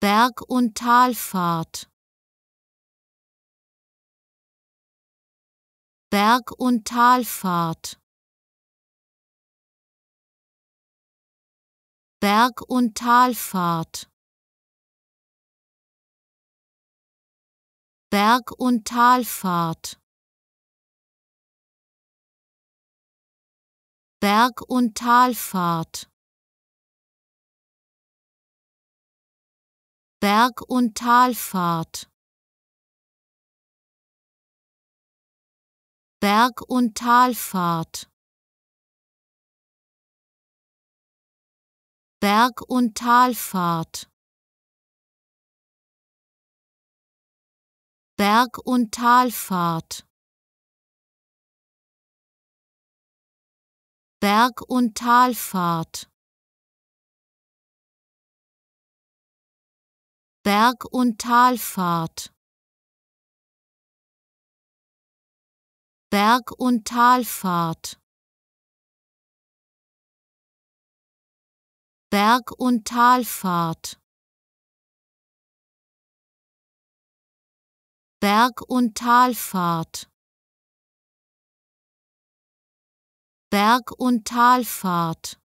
Berg- und Talfahrt Berg- und Talfahrt Berg- und Talfahrt Berg- und Talfahrt Berg- und Talfahrt Berg- und Talfahrt Berg- und Talfahrt Berg- und Talfahrt Berg- und Talfahrt Berg- und Talfahrt Berg- und Talfahrt Berg- und Talfahrt Berg- und Talfahrt Berg- und Talfahrt Berg- und Talfahrt